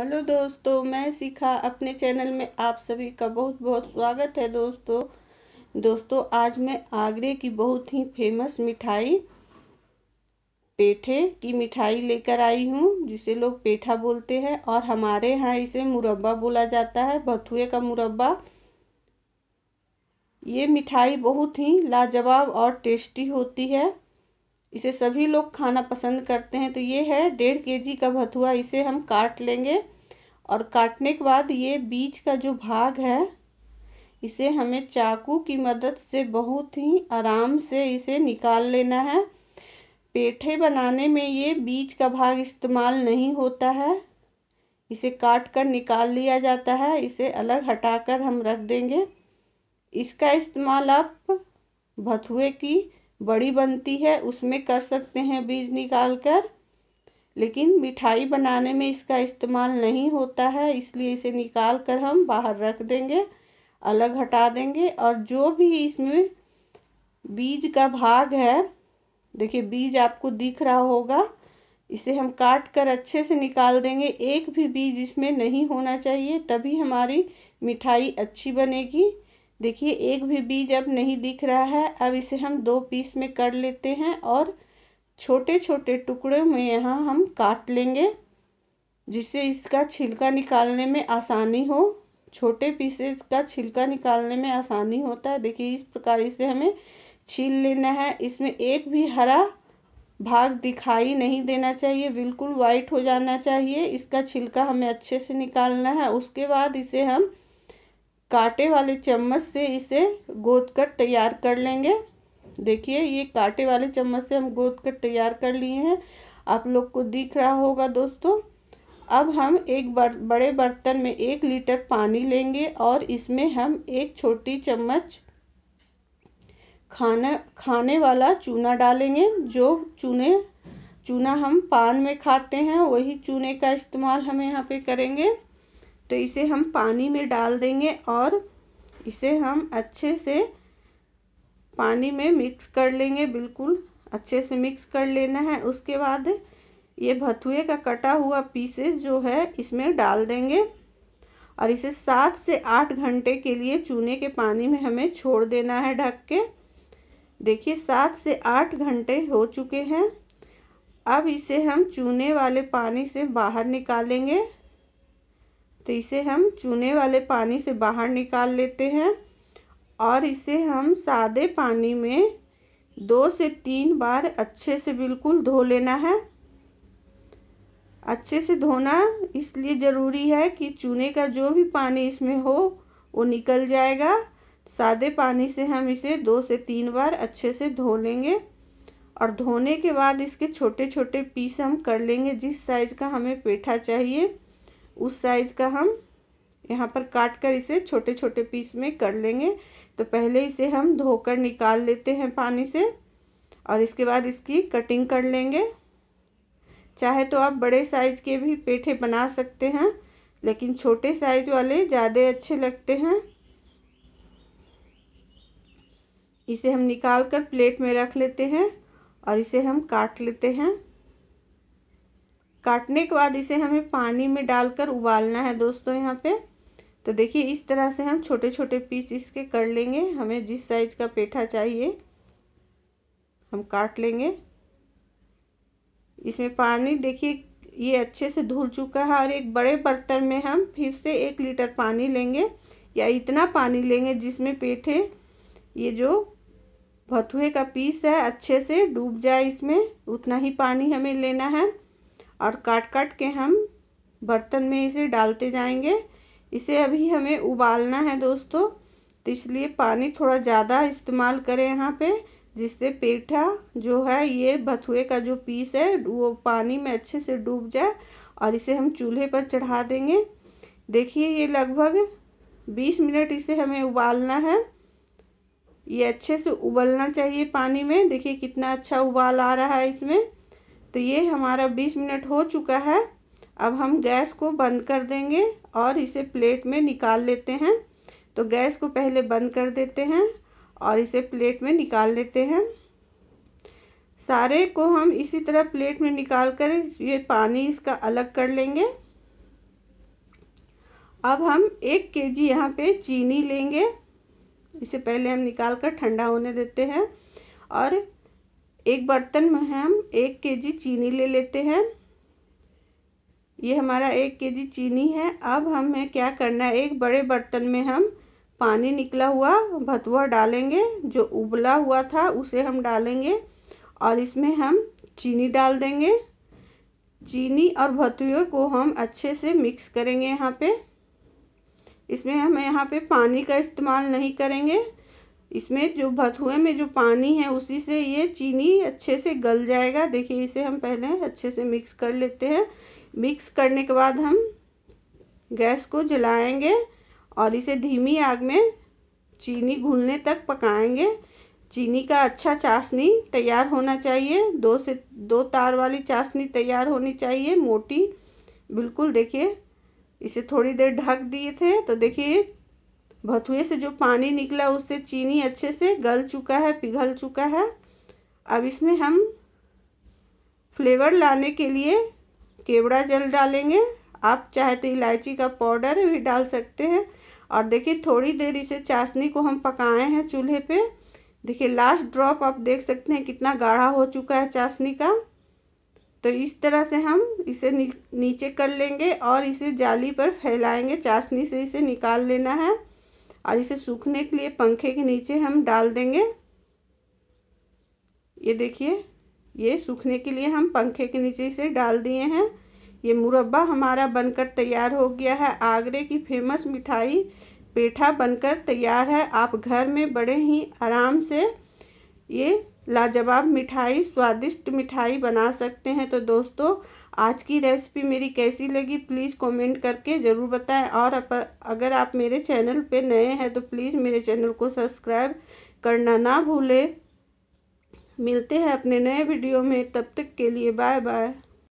hello दोस्तों मैं शिखा अपने चैनल में आप सभी का बहुत बहुत स्वागत है दोस्तों दोस्तों आज मैं आगरे की बहुत ही फेमस मिठाई पेठे की मिठाई लेकर आई हूँ जिसे लोग पेठा बोलते हैं और हमारे यहाँ इसे मुरब्बा बोला जाता है भथुए का मुरब्बा ये मिठाई बहुत ही लाजवाब और टेस्टी होती है इसे सभी लोग खाना पसंद करते हैं तो ये है डेढ़ के जी का भथुआ इसे हम काट लेंगे और काटने के बाद ये बीज का जो भाग है इसे हमें चाकू की मदद से बहुत ही आराम से इसे निकाल लेना है पेठे बनाने में ये बीज का भाग इस्तेमाल नहीं होता है इसे काट कर निकाल लिया जाता है इसे अलग हटाकर हम रख देंगे इसका इस्तेमाल आप भथुए की बड़ी बनती है उसमें कर सकते हैं बीज निकाल कर लेकिन मिठाई बनाने में इसका इस्तेमाल नहीं होता है इसलिए इसे निकाल कर हम बाहर रख देंगे अलग हटा देंगे और जो भी इसमें बीज का भाग है देखिए बीज आपको दिख रहा होगा इसे हम काट कर अच्छे से निकाल देंगे एक भी बीज इसमें नहीं होना चाहिए तभी हमारी मिठाई अच्छी बनेगी देखिए एक भी बीज अब नहीं दिख रहा है अब इसे हम दो पीस में कर लेते हैं और छोटे छोटे टुकड़े में यहाँ हम काट लेंगे जिससे इसका छिलका निकालने में आसानी हो छोटे पीसेस का छिलका निकालने में आसानी होता है देखिए इस प्रकार इसे हमें छील लेना है इसमें एक भी हरा भाग दिखाई नहीं देना चाहिए बिल्कुल वाइट हो जाना चाहिए इसका छिलका हमें अच्छे से निकालना है उसके बाद इसे हम कांटे वाले चम्मच से इसे गोद कर तैयार कर लेंगे देखिए ये कांटे वाले चम्मच से हम गोद कर तैयार कर लिए हैं आप लोग को दिख रहा होगा दोस्तों अब हम एक बर, बड़े बर्तन में एक लीटर पानी लेंगे और इसमें हम एक छोटी चम्मच खाना खाने वाला चूना डालेंगे जो चूने चूना हम पान में खाते हैं वही चूने का इस्तेमाल हम यहाँ पे करेंगे तो इसे हम पानी में डाल देंगे और इसे हम अच्छे से पानी में मिक्स कर लेंगे बिल्कुल अच्छे से मिक्स कर लेना है उसके बाद ये भथुए का कटा हुआ पीसेस जो है इसमें डाल देंगे और इसे सात से आठ घंटे के लिए चूने के पानी में हमें छोड़ देना है ढक के देखिए सात से आठ घंटे हो चुके हैं अब इसे हम चूने वाले पानी से बाहर निकालेंगे तो इसे हम चूने वाले पानी से बाहर निकाल लेते हैं और इसे हम सादे पानी में दो से तीन बार अच्छे से बिल्कुल धो लेना है अच्छे से धोना इसलिए ज़रूरी है कि चूने का जो भी पानी इसमें हो वो निकल जाएगा सादे पानी से हम इसे दो से तीन बार अच्छे से धो लेंगे और धोने के बाद इसके छोटे छोटे पीस हम कर लेंगे जिस साइज़ का हमें पेठा चाहिए उस साइज़ का हम यहाँ पर काट कर इसे छोटे छोटे पीस में कर लेंगे तो पहले इसे हम धोकर निकाल लेते हैं पानी से और इसके बाद इसकी कटिंग कर लेंगे चाहे तो आप बड़े साइज़ के भी पेठे बना सकते हैं लेकिन छोटे साइज़ वाले ज़्यादा अच्छे लगते हैं इसे हम निकाल कर प्लेट में रख लेते हैं और इसे हम काट लेते हैं काटने के बाद इसे हमें पानी में डालकर उबालना है दोस्तों यहाँ पे तो देखिए इस तरह से हम छोटे छोटे पीस इसके कर लेंगे हमें जिस साइज़ का पेठा चाहिए हम काट लेंगे इसमें पानी देखिए ये अच्छे से धुल चुका है और एक बड़े बर्तन में हम फिर से एक लीटर पानी लेंगे या इतना पानी लेंगे जिसमें पेठे ये जो भथुए का पीस है अच्छे से डूब जाए इसमें उतना ही पानी हमें लेना है और काट काट के हम बर्तन में इसे डालते जाएंगे इसे अभी हमें उबालना है दोस्तों तो इसलिए पानी थोड़ा ज़्यादा इस्तेमाल करें यहाँ पे जिससे पेठा जो है ये भथुए का जो पीस है वो पानी में अच्छे से डूब जाए और इसे हम चूल्हे पर चढ़ा देंगे देखिए ये लगभग बीस मिनट इसे हमें उबालना है ये अच्छे से उबलना चाहिए पानी में देखिए कितना अच्छा उबाल आ रहा है इसमें तो ये हमारा बीस मिनट हो चुका है अब हम गैस को बंद कर देंगे और इसे प्लेट में निकाल लेते हैं तो गैस को पहले बंद कर देते हैं और इसे प्लेट में निकाल लेते हैं सारे को हम इसी तरह प्लेट में निकाल कर ये पानी इसका अलग कर लेंगे अब हम एक के जी यहाँ पर चीनी लेंगे इसे पहले हम निकाल कर ठंडा होने देते हैं और एक बर्तन में हम एक केजी चीनी ले लेते हैं ये हमारा एक केजी चीनी है अब हमें क्या करना है एक बड़े बर्तन में हम पानी निकला हुआ भतुआ डालेंगे जो उबला हुआ था उसे हम डालेंगे और इसमें हम चीनी डाल देंगे चीनी और भतुए को हम अच्छे से मिक्स करेंगे यहाँ पे इसमें हम यहाँ पे पानी का इस्तेमाल नहीं करेंगे इसमें जो भथुए में जो पानी है उसी से ये चीनी अच्छे से गल जाएगा देखिए इसे हम पहले अच्छे से मिक्स कर लेते हैं मिक्स करने के बाद हम गैस को जलाएंगे और इसे धीमी आग में चीनी घुलने तक पकाएंगे चीनी का अच्छा चाशनी तैयार होना चाहिए दो से दो तार वाली चाशनी तैयार होनी चाहिए मोटी बिल्कुल देखिए इसे थोड़ी देर ढक दिए थे तो देखिए भथुए से जो पानी निकला उससे चीनी अच्छे से गल चुका है पिघल चुका है अब इसमें हम फ्लेवर लाने के लिए केवड़ा जल डालेंगे आप चाहे तो इलायची का पाउडर भी डाल सकते हैं और देखिए थोड़ी देर इसे चाशनी को हम पकाए हैं चूल्हे पे देखिए लास्ट ड्रॉप आप देख सकते हैं कितना गाढ़ा हो चुका है चाशनी का तो इस तरह से हम इसे नीचे कर लेंगे और इसे जाली पर फैलाएंगे चाशनी से इसे निकाल लेना है और इसे सूखने के लिए पंखे के नीचे हम डाल देंगे ये देखिए ये सूखने के लिए हम पंखे के नीचे इसे डाल दिए हैं ये मुरब्बा हमारा बनकर तैयार हो गया है आगरे की फेमस मिठाई पेठा बनकर तैयार है आप घर में बड़े ही आराम से ये लाजवाब मिठाई स्वादिष्ट मिठाई बना सकते हैं तो दोस्तों आज की रेसिपी मेरी कैसी लगी प्लीज़ कमेंट करके ज़रूर बताएं और अगर आप मेरे चैनल पे नए हैं तो प्लीज़ मेरे चैनल को सब्सक्राइब करना ना भूलें मिलते हैं अपने नए वीडियो में तब तक के लिए बाय बाय